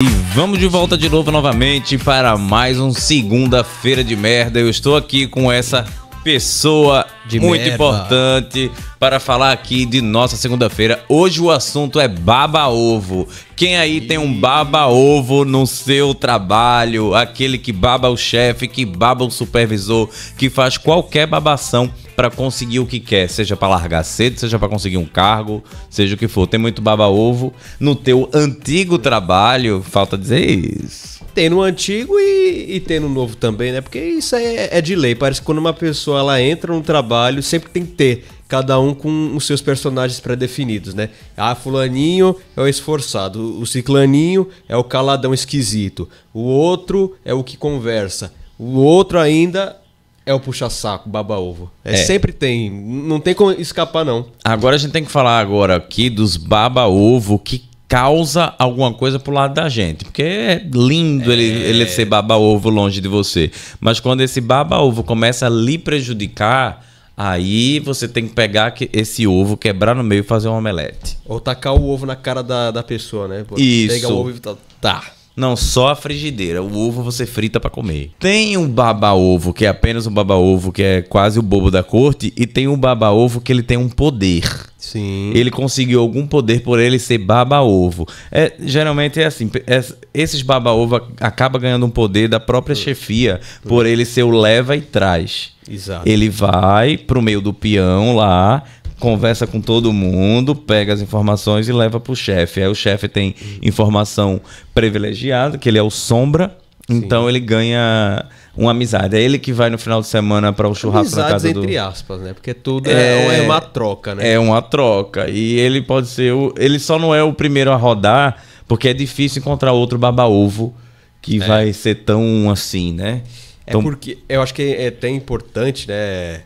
E vamos de volta de novo novamente para mais um segunda-feira de merda. Eu estou aqui com essa pessoa de muito merda. importante, para falar aqui de nossa segunda-feira. Hoje o assunto é baba-ovo. Quem aí tem um baba-ovo no seu trabalho? Aquele que baba o chefe, que baba o supervisor, que faz qualquer babação para conseguir o que quer, seja para largar cedo, seja para conseguir um cargo, seja o que for. Tem muito baba-ovo no teu antigo trabalho, falta dizer isso. Tem no antigo e, e tem no novo também, né? Porque isso é, é de lei. Parece que quando uma pessoa ela entra no trabalho, sempre tem que ter cada um com os seus personagens pré-definidos, né? Ah, fulaninho é o esforçado, o ciclaninho é o caladão esquisito, o outro é o que conversa, o outro ainda é o puxa-saco, baba-ovo. É, é, Sempre tem, não tem como escapar não. Agora a gente tem que falar agora aqui dos baba-ovo que causa alguma coisa pro lado da gente. Porque é lindo é... Ele, ele ser baba-ovo longe de você. Mas quando esse baba-ovo começa a lhe prejudicar, Aí você tem que pegar esse ovo, quebrar no meio e fazer um omelete. Ou tacar o ovo na cara da, da pessoa, né? Pô, Isso. Pega o ovo e tá. tá. Não, só a frigideira. O ovo você frita para comer. Tem um baba-ovo que é apenas um baba-ovo, que é quase o bobo da corte, e tem um baba-ovo que ele tem um poder. Sim. Ele conseguiu algum poder por ele ser baba-ovo. É, geralmente é assim, é, esses baba-ovo acaba ganhando um poder da própria chefia por ele ser o leva e traz. Exato. Ele vai pro meio do peão lá, conversa com todo mundo, pega as informações e leva para o chefe. Aí o chefe tem informação privilegiada, que ele é o sombra, então ele ganha uma amizade. É ele que vai no final de semana para o churrasco Amizades na casa entre do... entre aspas, né? Porque tudo é... É, é, uma troca, né? É uma troca. E ele pode ser o... Ele só não é o primeiro a rodar, porque é difícil encontrar outro baba-ovo que é. vai ser tão assim, né? É então porque eu acho que é até importante, né?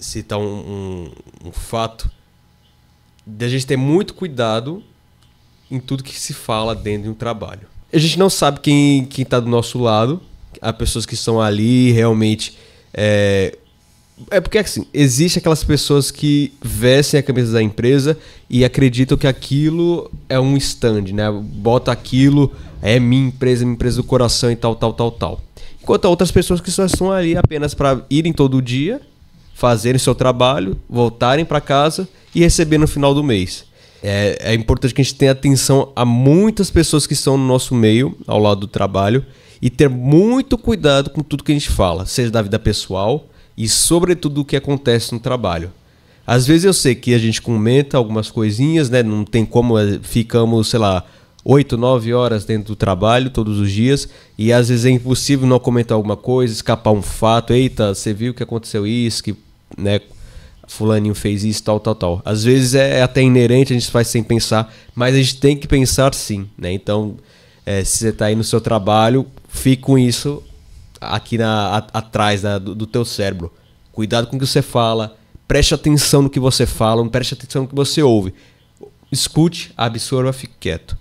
citar um, um, um fato da gente ter muito cuidado em tudo que se fala dentro de um trabalho. A gente não sabe quem quem está do nosso lado, há pessoas que estão ali realmente é, é porque assim existem aquelas pessoas que vestem a camisa da empresa e acreditam que aquilo é um stand, né? Bota aquilo é minha empresa, minha empresa do coração e tal, tal, tal, tal. Enquanto há outras pessoas que só estão ali apenas para irem todo dia fazerem seu trabalho, voltarem para casa e receber no final do mês. É, é, importante que a gente tenha atenção a muitas pessoas que estão no nosso meio, ao lado do trabalho, e ter muito cuidado com tudo que a gente fala, seja da vida pessoal e, sobretudo, o que acontece no trabalho. Às vezes eu sei que a gente comenta algumas coisinhas, né? Não tem como, é, ficamos, sei lá, 8, 9 horas dentro do trabalho todos os dias e às vezes é impossível não comentar alguma coisa, escapar um fato. Eita, você viu que aconteceu isso, que né? Fulaninho fez isso, tal, tal, tal. Às vezes é, é até inerente, a gente faz sem pensar, mas a gente tem que pensar sim, né? Então, é, se você está aí no seu trabalho, fique com isso aqui na, a, atrás do, do teu cérebro. Cuidado com o que você fala, preste atenção no que você fala, preste atenção no que você ouve. Escute, absorva, fique quieto.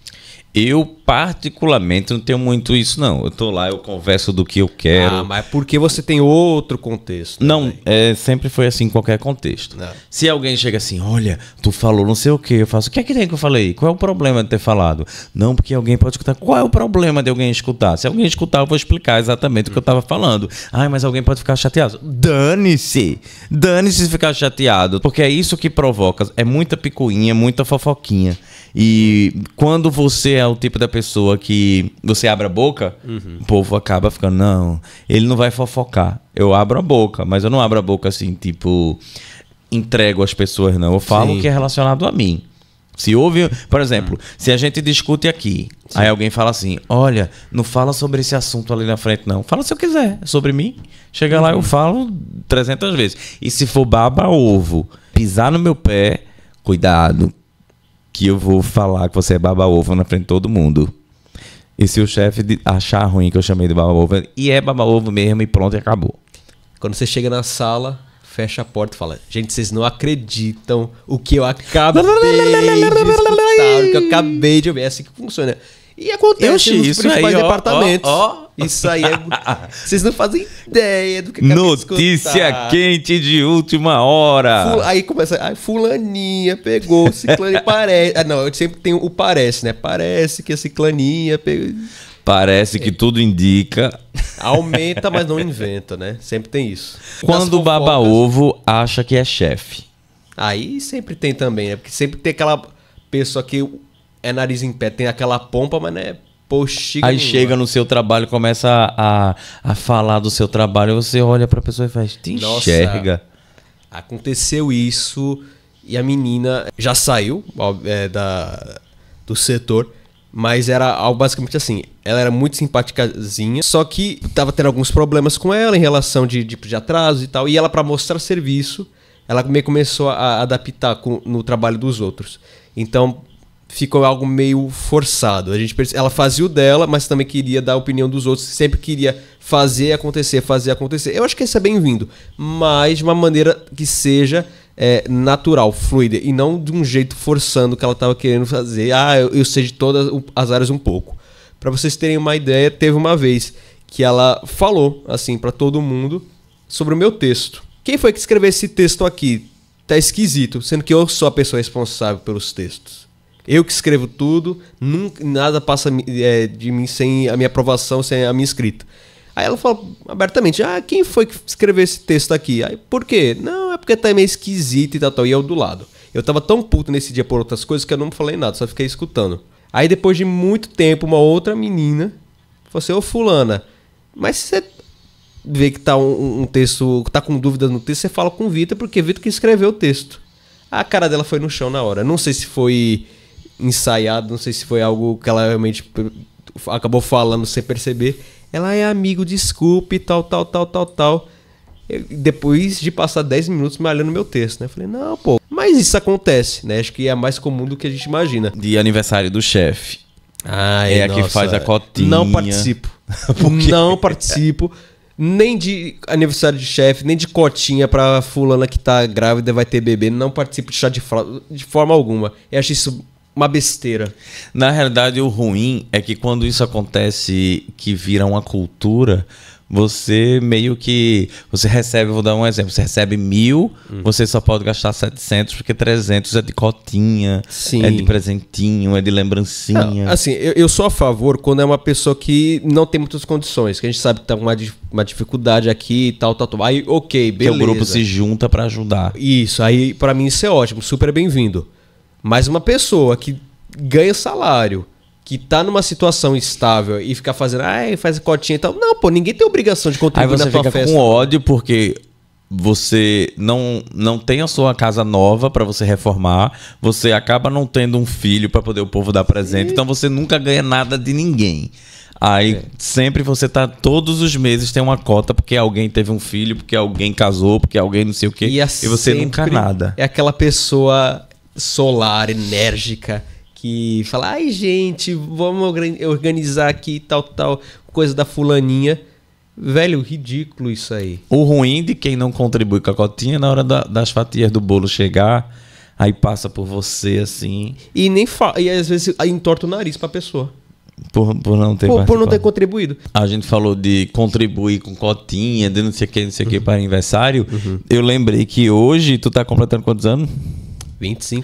Eu, particularmente, não tenho muito isso, não. Eu tô lá, eu converso do que eu quero. Ah, mas é porque você tem outro contexto. Não, é, sempre foi assim em qualquer contexto. Não. É. Se alguém chega assim, olha, tu falou não sei o que, eu faço, o que é que tem que eu falei? Qual é o problema de ter falado? Não, porque alguém pode escutar. Qual é o problema de alguém escutar? Se alguém escutar, eu vou explicar exatamente hum. o que eu tava falando. Ai, mas alguém pode ficar chateado. Dane-se! Dane-se ficar chateado, porque é isso que provoca. É muita picuinha, muita fofoquinha. E quando você é o tipo da pessoa que você abre a boca, uhum. o povo acaba ficando, não, ele não vai fofocar. Eu abro a boca, mas eu não abro a boca assim, tipo, entrego às pessoas, não. Eu falo Sim. que é relacionado a mim. Se houve, por exemplo, ah. se a gente discute aqui, Sim. aí alguém fala assim: Olha, não fala sobre esse assunto ali na frente, não. Fala se eu quiser, sobre mim. Chega uhum. lá, eu uhum. falo 300 vezes. E se for baba ovo, pisar no meu pé, cuidado, que eu vou falar que você é baba-ovo na frente de todo mundo. E se o chefe achar ruim que eu chamei de baba-ovo, e é baba-ovo mesmo, e pronto, e acabou. Quando você chega na sala, fecha a porta e fala: Gente, vocês não acreditam o que eu acabei de escutar, o que eu acabei de ouvir. É assim que funciona. E acontece eu nos isso principais aí, ó, departamentos. Ó, ó. Isso aí é. Vocês não fazem ideia do que Notícia quente de última hora. Aí começa. Ai, fulaninha pegou, ciclaninha parece. Ah, não, eu sempre tenho o parece, né? Parece que a ciclaninha pegou. Parece que é. tudo indica. Aumenta, mas não inventa, né? Sempre tem isso. Quando o baba-ovo acha que é chefe. Aí sempre tem também, né? Porque sempre tem aquela pessoa que é nariz em pé, tem aquela pompa, mas não é Aí chega no seu trabalho, começa a, a, a falar do seu trabalho, você olha pra pessoa e faz, te Nossa, enxerga. aconteceu isso e a menina já saiu ó, é, da, do setor, mas era algo basicamente assim. Ela era muito simpaticazinha, só que tava tendo alguns problemas com ela em relação de, de, de atraso e tal. E ela, para mostrar serviço, ela meio começou a adaptar com, no trabalho dos outros. Então, ficou algo meio forçado. A gente ela fazia o dela, mas também queria dar a opinião dos outros, sempre queria fazer acontecer, fazer acontecer. Eu acho que isso é bem-vindo, mas de uma maneira que seja é, natural, fluida e não de um jeito forçando que ela estava querendo fazer. Ah, eu, eu sei de todas as áreas um pouco. Para vocês terem uma ideia, teve uma vez que ela falou assim para todo mundo sobre o meu texto. Quem foi que escreveu esse texto aqui? Tá esquisito, sendo que eu sou a pessoa responsável pelos textos. Eu que escrevo tudo, nunca, nada passa é, de mim sem a minha aprovação, sem a minha escrita. Aí ela fala abertamente: Ah, quem foi que escreveu esse texto aqui? Aí, por quê? Não, é porque tá meio esquisito e tal, tal. E eu do lado. Eu tava tão puto nesse dia por outras coisas que eu não falei nada, só fiquei escutando. Aí depois de muito tempo, uma outra menina falou assim: Ô Fulana, mas você vê que tá um, um texto, tá com dúvidas no texto, você fala com o Vitor, porque Vitor que escreveu o texto. A cara dela foi no chão na hora. Não sei se foi ensaiado, não sei se foi algo que ela realmente acabou falando sem perceber. Ela é amigo, desculpe, tal, tal, tal, tal, tal. Eu, depois de passar 10 minutos malhando meu texto, né? Falei, não, pô. Mas isso acontece, né? Acho que é mais comum do que a gente imagina. De aniversário do chefe. Ah, é. É a que faz a cotinha. Não participo. não participo. Nem de aniversário de chefe, nem de cotinha pra fulana que tá grávida vai ter bebê. Não participo de chá de fralda de forma alguma. Eu acho isso uma besteira. Na realidade, o ruim é que quando isso acontece, que vira uma cultura, você meio que. Você recebe, vou dar um exemplo, você recebe mil, hum. você só pode gastar 700, porque 300 é de cotinha, Sim. é de presentinho, é de lembrancinha. Não, assim, eu, eu, sou a favor quando é uma pessoa que não tem muitas condições, que a gente sabe que tá uma, uma dificuldade aqui e tal, tal, tal. Aí, ok, beleza. Que o grupo se junta para ajudar. Isso, aí para mim isso é ótimo, super bem-vindo. Mas uma pessoa que ganha salário, que tá numa situação estável e ficar fazendo, ai, faz cotinha e tal. Não, pô, ninguém tem obrigação de contribuir Aí você na tua fica festa. com ódio porque você não não tem a sua casa nova para você reformar, você acaba não tendo um filho para poder o povo dar presente, então você nunca ganha nada de ninguém. Aí é. sempre você tá todos os meses tem uma cota porque alguém teve um filho, porque alguém casou, porque alguém não sei o quê, e, é e você nunca nada. É aquela pessoa solar, enérgica, que fala: ai, gente, vamos organizar aqui tal, tal coisa da fulaninha. Velho, ridículo isso aí. O ruim de quem não contribui com a cotinha é na hora da, das fatias do bolo chegar, aí passa por você assim. E nem e às vezes entorta o nariz pra pessoa. Por, por não ter por, por, não ter contribuído. A gente falou de contribuir com cotinha, de não sei o que, não sei o que para uhum. aniversário. Uhum. Eu lembrei que hoje tu tá completando quantos anos? 25.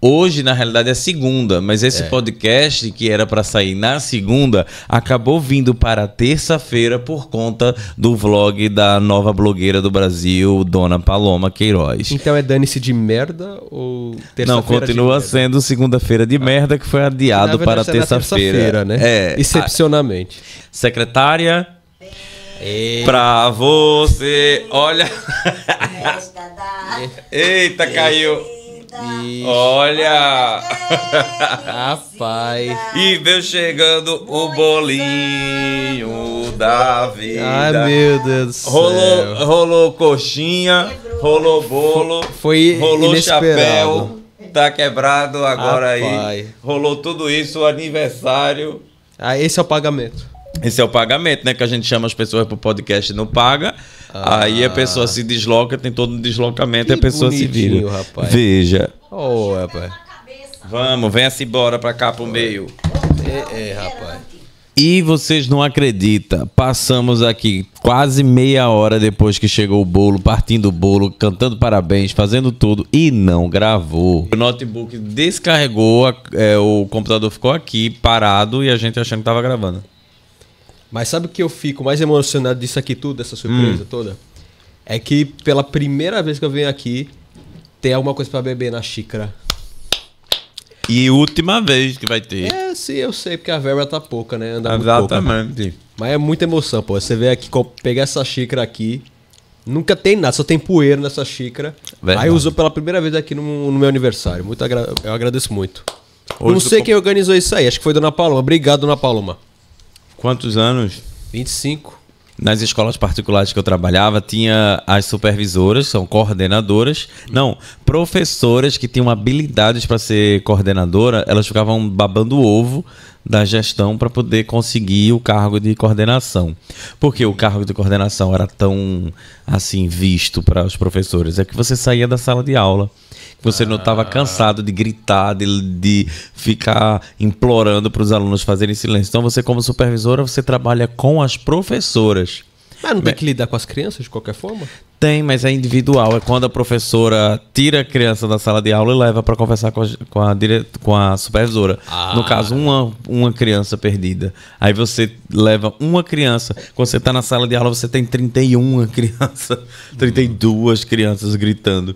Hoje, na realidade, é segunda, mas esse é. podcast que era para sair na segunda acabou vindo para terça-feira por conta do vlog da nova blogueira do Brasil, Dona Paloma Queiroz. Então é dane-se de merda ou terça-feira? Não, continua sendo segunda-feira de ah. merda que foi adiado para é terça-feira. Terça né? É. Excepcionalmente. A... Secretária. Eita. É. Pra você, olha. Eita, caiu. Ixi. Olha! Rapaz! E veio chegando o bolinho da vida. Ai, meu Deus do céu. Rolou, rolou coxinha, rolou bolo, foi rolou inesperado. chapéu. Tá quebrado agora Rapaz. aí. Rolou tudo isso, o aniversário. Ah, esse é o pagamento. Esse é o pagamento, né? Que a gente chama as pessoas pro podcast e não paga. Ah. Aí a pessoa ah. se desloca, tem todo um deslocamento e a pessoa se vira. Rapaz. Veja. Oh, rapaz. Vamos, venha-se assim, embora pra cá pro meio. É, é, rapaz. E vocês não acreditam, passamos aqui quase meia hora depois que chegou o bolo, partindo o bolo, cantando parabéns, fazendo tudo e não gravou. O notebook descarregou, é, o computador ficou aqui parado e a gente achando que tava gravando. Mas sabe o que eu fico mais emocionado disso aqui tudo, dessa surpresa hum. toda? É que pela primeira vez que eu venho aqui, tem alguma coisa para beber na xícara. E última vez que vai ter. É, sim, eu sei, porque a verba tá pouca, né? Anda Exatamente. Pouca, Mas é muita emoção, pô. Você vem aqui, pegar essa xícara aqui. Nunca tem nada, só tem poeira nessa xícara. Verdade. Aí usou pela primeira vez aqui no, no meu aniversário. Muito agra eu agradeço muito. Hoje Não sei quem organizou isso aí, acho que foi Dona Paloma. Obrigado, Dona Paloma. Quantos anos? 25. Nas escolas particulares que eu trabalhava, tinha as supervisoras, são coordenadoras. Não, professoras que tinham habilidades para ser coordenadora, elas ficavam babando ovo da gestão para poder conseguir o cargo de coordenação. Porque o cargo de coordenação era tão assim visto para os professores, é que você saía da sala de aula você não estava ah. cansado de gritar, de, de ficar implorando para os alunos fazerem silêncio. Então, você, como supervisora, você trabalha com as professoras. Mas não tem que lidar com as crianças de qualquer forma? Tem, mas é individual. É quando a professora tira a criança da sala de aula e leva para conversar com a, com a, dire... com a supervisora. Ah. No caso, uma, uma criança perdida. Aí você leva uma criança. Quando você tá na sala de aula, você tem 31 crianças, 32 crianças gritando.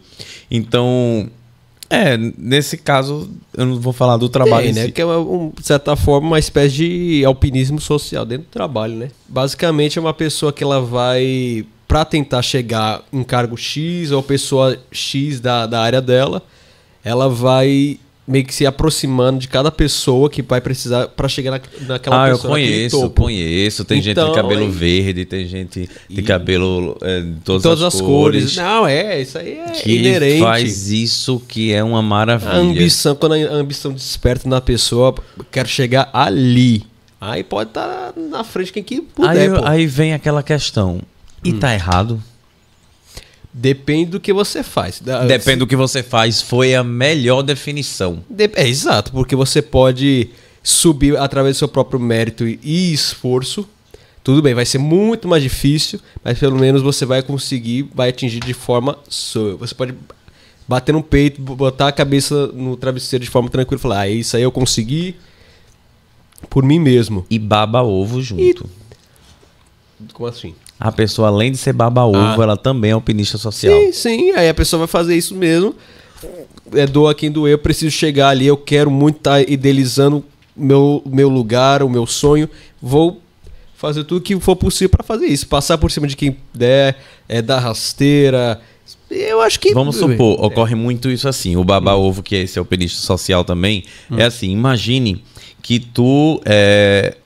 Então, é, nesse caso, eu não vou falar do trabalho. Tem, né? Si. Que é, um, de certa forma, uma espécie de alpinismo social dentro do trabalho, né? Basicamente, é uma pessoa que ela vai para tentar chegar em cargo X ou pessoa X da, da área dela, ela vai meio que se aproximando de cada pessoa que vai precisar para chegar na, naquela ah, pessoa. Ah, eu conheço, conheço. Tem então, gente de então, cabelo é... verde, tem gente de e... cabelo é, de todas, todas as, as cores. cores. Não, é, isso aí é que inerente. faz isso que é uma maravilha. A ambição, quando a ambição desperta na pessoa, quero chegar ali. Aí pode estar tá na frente quem que puder, aí, pô. aí vem aquela questão. E hum. tá errado? Depende do que você faz. Depende Se... do que você faz, foi a melhor definição. De... É exato, porque você pode subir através do seu próprio mérito e esforço. Tudo bem, vai ser muito mais difícil, mas pelo menos você vai conseguir, vai atingir de forma sua. Você pode bater no peito, botar a cabeça no travesseiro de forma tranquila e falar: ah, isso aí eu consegui por mim mesmo. E baba ovo junto. E... Como assim? a pessoa, além de ser baba-ovo, ah. ela também é alpinista social. Sim, sim. Aí a pessoa vai fazer isso mesmo. É doa quem doer, eu preciso chegar ali, eu quero muito estar tá idealizando meu, meu lugar, o meu sonho. Vou fazer tudo que for possível para fazer isso. Passar por cima de quem der, é, dar rasteira. Eu acho que. Vamos supor, ocorre muito isso assim. O baba-ovo, que é esse alpinista social também, hum. é assim: imagine que tu. É,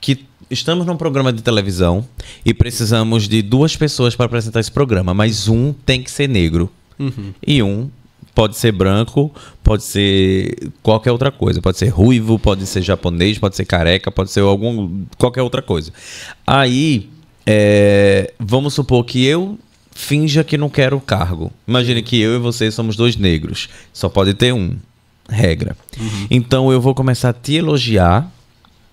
que estamos num programa de televisão e precisamos de duas pessoas para apresentar esse programa, mas um tem que ser negro uhum. e um pode ser branco, pode ser qualquer outra coisa, pode ser ruivo, pode ser japonês, pode ser careca, pode ser algum qualquer outra coisa. Aí é, vamos supor que eu finja que não quero o cargo. Imagine que eu e você somos dois negros, só pode ter um regra. Uhum. Então eu vou começar a te elogiar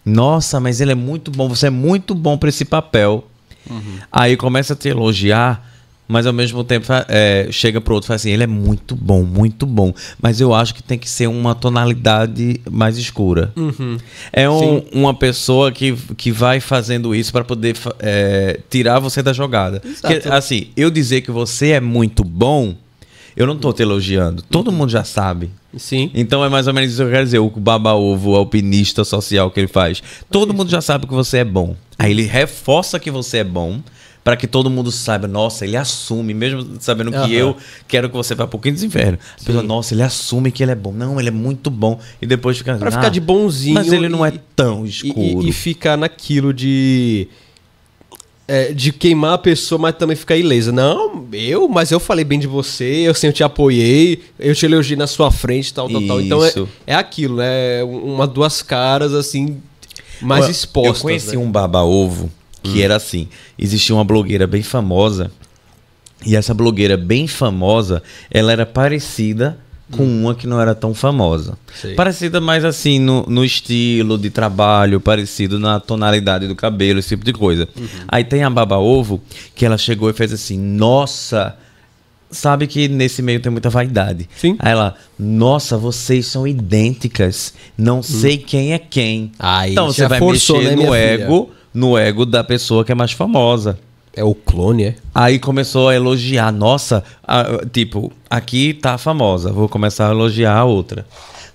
nossa, mas ele é muito bom, você é muito bom para esse papel. Uhum. Aí começa a te elogiar, mas ao mesmo tempo é, chega pro outro e fala assim: ele é muito bom, muito bom. Mas eu acho que tem que ser uma tonalidade mais escura. Uhum. É um, uma pessoa que, que vai fazendo isso para poder é, tirar você da jogada. Que, assim, eu dizer que você é muito bom eu não tô te elogiando. Todo mundo já sabe. Sim. Então é mais ou menos isso que eu quero dizer. O baba-ovo, o alpinista social que ele faz. Todo mundo já sabe que você é bom. Aí ele reforça que você é bom para que todo mundo saiba, nossa, ele assume, mesmo sabendo que uhum. eu quero que você vá pro pouquinho dos A pessoa, nossa, ele assume que ele é bom. Não, ele é muito bom. E depois fica. Pra ah, ficar de bonzinho. Mas ele e, não é tão escuro. E, e, e ficar naquilo de é, de queimar a pessoa, mas também ficar ilesa. Não, eu, mas eu falei bem de você, eu sempre te apoiei, eu te elogiei na sua frente, tal, tal, Isso. tal. Então é, é aquilo, é né? uma duas caras, assim, mais Ué, expostas. Eu conheci né? um baba-ovo que hum. era assim, existia uma blogueira bem famosa, e essa blogueira bem famosa, ela era parecida com uma que não era tão famosa. Parecida mais assim no, no, estilo de trabalho, parecido na tonalidade do cabelo, esse tipo de coisa. Uhum. Aí tem a Baba Ovo, que ela chegou e fez assim: Nossa, sabe que nesse meio tem muita vaidade. Sim. Aí ela, nossa, vocês são idênticas. Não hum. sei quem é quem. Aí, então você vai forçou, mexer né, no ego, filha? no ego da pessoa que é mais famosa. É o clone, é? Aí começou a elogiar. Nossa, a, tipo, aqui tá a famosa, vou começar a elogiar a outra.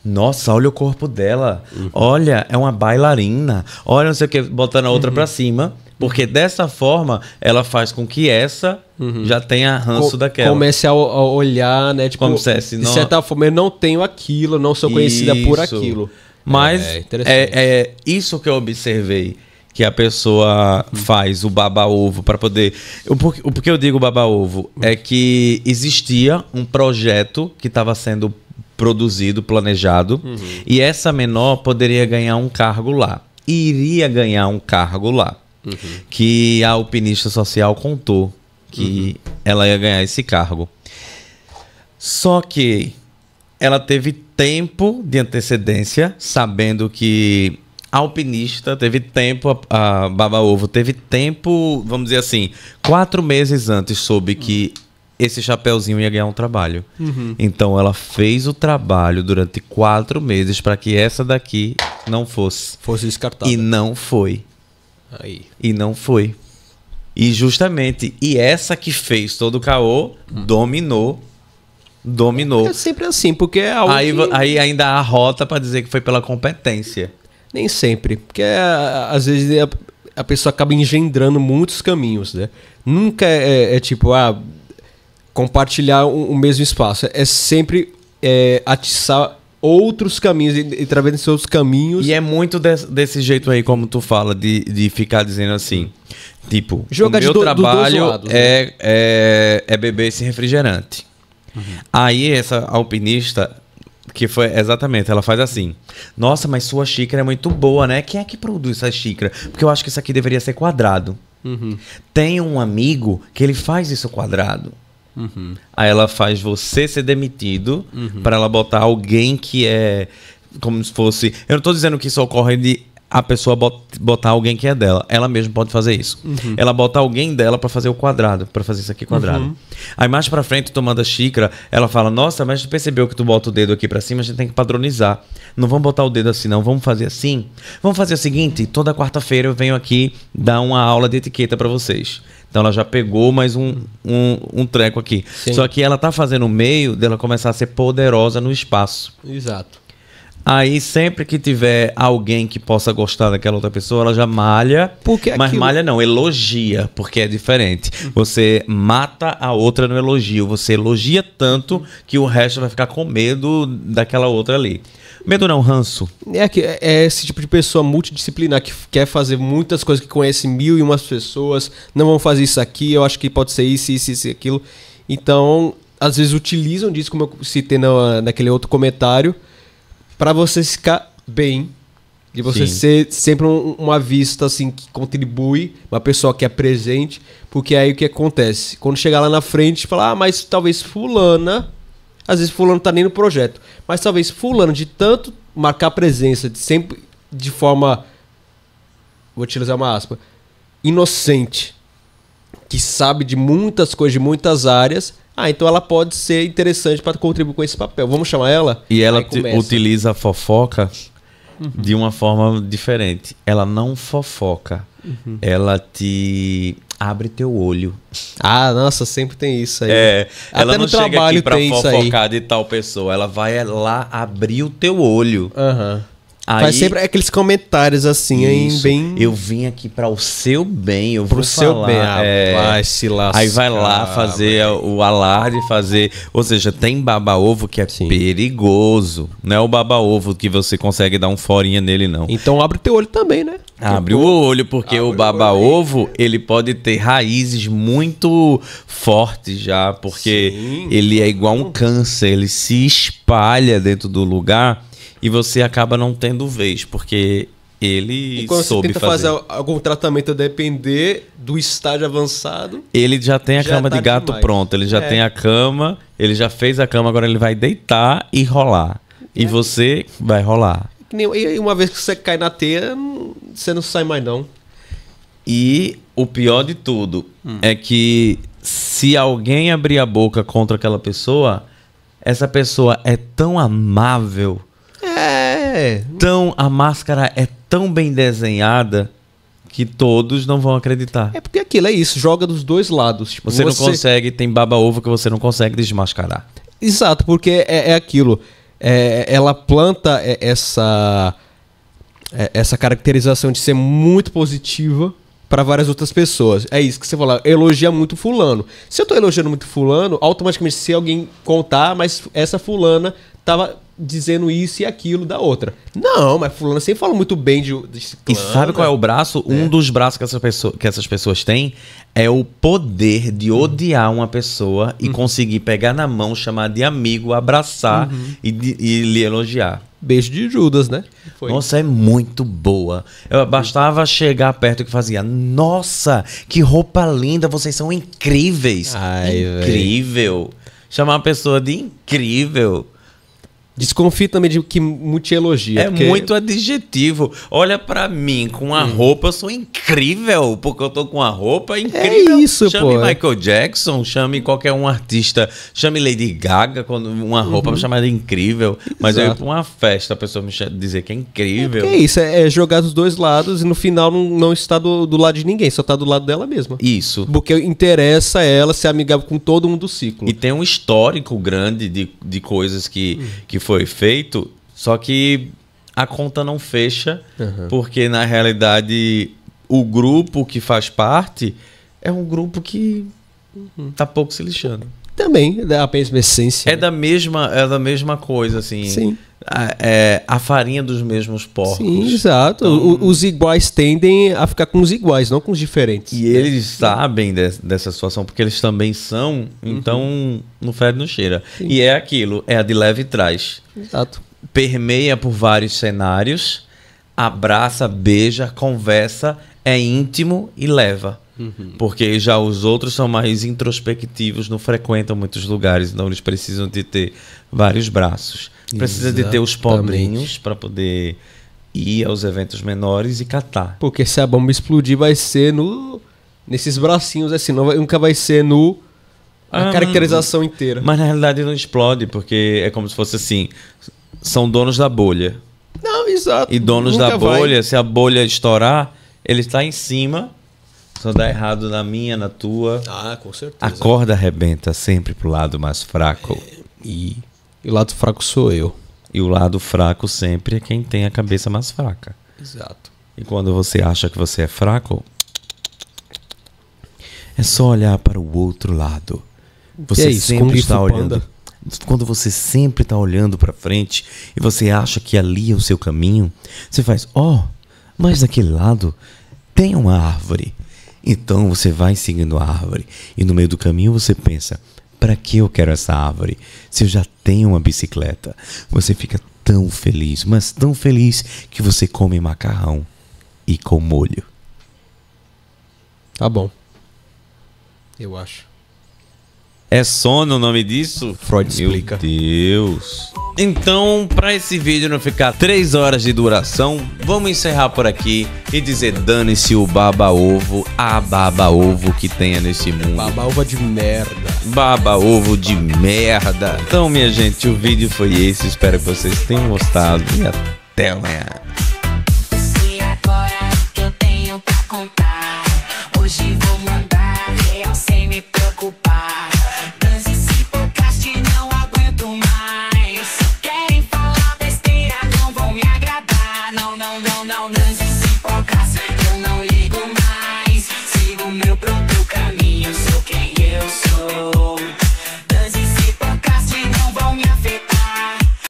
Nossa, olha o corpo dela. Uhum. Olha, é uma bailarina. Olha, não sei o que, botando a outra uhum. pra cima. Porque uhum. dessa forma ela faz com que essa uhum. já tenha ranço Co daquela. Comece a, a, olhar, né? Tipo, Como se, assim, de não... certa forma, eu não tenho aquilo, não sou conhecida isso. por aquilo. Mas é, é, é, é isso que eu observei que a pessoa hum. faz o baba ovo para poder. O porquê eu digo baba ovo é que existia um projeto que estava sendo produzido, planejado, uhum. e essa menor poderia ganhar um cargo lá. E iria ganhar um cargo lá. Uhum. Que a alpinista social contou que uhum. ela ia ganhar esse cargo. Só que ela teve tempo de antecedência, sabendo que alpinista teve tempo, a, a Baba Ovo teve tempo, vamos dizer assim, quatro meses antes soube que esse chapéuzinho ia ganhar um trabalho. Uhum. Então ela fez o trabalho durante quatro meses para que essa daqui não fosse. Fosse descartada. E não foi. Aí. E não foi. E justamente, e essa que fez todo o caô, uhum. dominou dominou. É sempre assim, porque é algo aí, que... aí ainda há rota para dizer que foi pela competência. Nem sempre, porque é, às vezes a, é, a pessoa acaba engendrando muitos caminhos, né? Nunca é, é, é tipo, ah, compartilhar o, mesmo espaço. É sempre é, atiçar outros caminhos e, e através desses caminhos. E é muito de, desse jeito aí, como tu fala, de, de ficar dizendo assim. Tipo, Joga o meu do, trabalho do lados, né? é, né? é, é beber esse refrigerante. Uhum. Aí essa alpinista, que foi, exatamente, ela faz assim. Nossa, mas sua xícara é muito boa, né? Quem é que produz essa xícara? Porque eu acho que isso aqui deveria ser quadrado. Uhum. Tem um amigo que ele faz isso quadrado. Uhum. Aí ela faz você ser demitido uhum. para ela botar alguém que é como se fosse. Eu não tô dizendo que isso ocorre de a pessoa botar alguém que é dela. Ela mesma pode fazer isso. Uhum. Ela botar alguém dela para fazer o quadrado, para fazer isso aqui quadrado. Uhum. Aí mais para frente, tomando a xícara, ela fala: "Nossa, mas tu percebeu que tu bota o dedo aqui para cima, a gente tem que padronizar. Não vamos botar o dedo assim não, vamos fazer assim. Vamos fazer o seguinte, toda quarta-feira eu venho aqui dar uma aula de etiqueta para vocês." Então ela já pegou mais um, um, um treco aqui. Sim. Só que ela tá fazendo o meio dela começar a ser poderosa no espaço. Exato. Aí sempre que tiver alguém que possa gostar daquela outra pessoa, ela já malha. Porque mas aquilo... malha não, elogia, porque é diferente. Uhum. Você mata a outra no elogio. Você elogia tanto que o resto vai ficar com medo daquela outra ali. Medo não, ranço. É, que, é, é esse tipo de pessoa multidisciplinar que quer fazer muitas coisas, que conhece mil e umas pessoas. Não vão fazer isso aqui, eu acho que pode ser isso, isso, isso, aquilo. Então, às vezes utilizam disso, como eu citei na, naquele outro comentário para você ficar bem de você Sim. ser sempre um, uma vista assim que contribui, uma pessoa que é presente, porque aí o que acontece? Quando chegar lá na frente, falar, ah, mas talvez fulana, às vezes fulano tá nem no projeto, mas talvez fulano de tanto marcar presença, de sempre de forma vou utilizar uma aspa, inocente, que sabe de muitas coisas, de muitas áreas, ah, então ela pode ser interessante para contribuir com esse papel. Vamos chamar ela? E ela utiliza a fofoca uhum. de uma forma diferente. Ela não fofoca. Uhum. Ela te abre teu olho. Ah, nossa, sempre tem isso aí. É, Até ela não chega aqui pra fofocar de tal pessoa. Ela vai lá abrir o teu olho. Aham. Uhum. Aí, Faz sempre aqueles comentários assim, isso, aí, bem. Eu vim aqui para o seu bem, eu pro vou seu falar, bem. é, ah, vai se lascar, aí vai lá fazer o alarde, fazer. Ou seja, tem baba-ovo que é Sim. perigoso. Não é o baba-ovo que você consegue dar um forinha nele, não. Então abre teu olho também, né? Abre o olho, porque abre o baba-ovo, ele pode ter raízes muito fortes já, porque Sim. ele é igual um câncer, ele se espalha dentro do lugar e você acaba não tendo vez, porque ele e quando soube você tenta fazer. fazer algum tratamento a depender do estágio avançado. Ele já tem a já cama tá de gato demais. pronta, ele já é. tem a cama, ele já fez a cama, agora ele vai deitar e rolar. E é. você vai rolar. E uma vez que você cai na teia, hum, você não sai mais não. E o pior de tudo hum. é que se alguém abrir a boca contra aquela pessoa, essa pessoa é tão amável é. Então a máscara é tão bem desenhada que todos não vão acreditar. É porque é aquilo é isso, joga dos dois lados. Tipo, você, você, não consegue, tem baba ovo que você não consegue desmascarar. Exato, porque é, é aquilo. É, ela planta é, essa é, essa caracterização de ser muito positiva para várias outras pessoas. É isso que você fala, elogia muito fulano. Se eu tô elogiando muito fulano, automaticamente se alguém contar, mas essa fulana tava dizendo isso e aquilo da outra. Não, mas fulano sempre fala muito bem de, de E sabe qual é o né? braço? É. Um dos braços que, essa pessoa, que essas pessoas têm é o poder de hum. odiar uma pessoa e uhum. conseguir pegar na mão, chamar de amigo, abraçar uhum. e, de, e lhe elogiar. Beijo de Judas, né? Foi. Nossa, é muito boa. Eu uhum. bastava chegar perto que fazia. Nossa, que roupa linda, vocês são incríveis. Ai, Incrível. Véio. Chamar uma pessoa de incrível. Desconfie também de que te elogia. É porque... muito adjetivo. Olha para mim, com a hum. roupa eu sou incrível, porque eu tô com a roupa é incrível. É isso, chame pô. Michael Jackson, chame qualquer um artista, chame Lady Gaga com uma uhum. roupa uhum. chamada incrível. Mas Exato. eu ia pra uma festa, a pessoa me dizer que é incrível. É, é isso, é, é, jogar dos dois lados e no final não, não está do, do, lado de ninguém, só tá do lado dela mesma. Isso. Porque interessa ela ser amigável com todo mundo do ciclo. E tem um histórico grande de, de coisas que, hum. que foi feito, só que a conta não fecha, uhum. porque na realidade o grupo que faz parte é um grupo que tá pouco se lixando. Também, é da mesma essência. É né? da mesma, é da mesma coisa, assim. Sim a, é, a farinha dos mesmos porcos. Sim, exato. Então, o, os iguais tendem a ficar com os iguais, não com os diferentes. E eles sabem de, dessa situação, porque eles também são, então uhum. não fede, não cheira. Sim. E é aquilo, é a de leve trás. traz. Exato. Permeia por vários cenários, abraça, beija, conversa, é íntimo e leva. Uhum. Porque já os outros são mais introspectivos, não frequentam muitos lugares, então eles precisam de ter vários braços. Precisa Exatamente. de ter os pobrinhos para poder ir aos eventos menores e catar. Porque se a bomba explodir, vai ser no nesses bracinhos, assim, não vai, nunca vai ser no a ah, caracterização inteira. Mas na realidade não explode, porque é como se fosse assim: são donos da bolha. Não, exato. E donos da bolha, vai. se a bolha estourar, ele está em cima. Só dá errado na minha, na tua. Ah, com certeza. A corda arrebenta sempre pro lado mais fraco. É, e e o lado fraco sou eu. E o lado fraco sempre é quem tem a cabeça mais fraca. Exato. E quando você acha que você é fraco, é só olhar para o outro lado. Você é isso, sempre está olhando. Quando você sempre está olhando para frente e você acha que ali é o seu caminho, você faz, ó, oh, mas daquele lado tem uma árvore. Então você vai seguindo a árvore e no meio do caminho você pensa, para que eu quero essa árvore? Se eu já tenho uma bicicleta, você fica tão feliz, mas tão feliz que você come macarrão e com molho. Tá bom. Eu acho. É sono o nome disso? Freud explica. Meu Deus. Então, para esse vídeo não ficar 3 horas de duração, vamos encerrar por aqui e dizer dane-se o baba-ovo, a baba-ovo que tenha nesse mundo. Baba-ovo de merda. Baba-ovo de merda. Então, minha gente, o vídeo foi esse. Espero que vocês tenham gostado e até amanhã. E agora que eu tenho pra contar.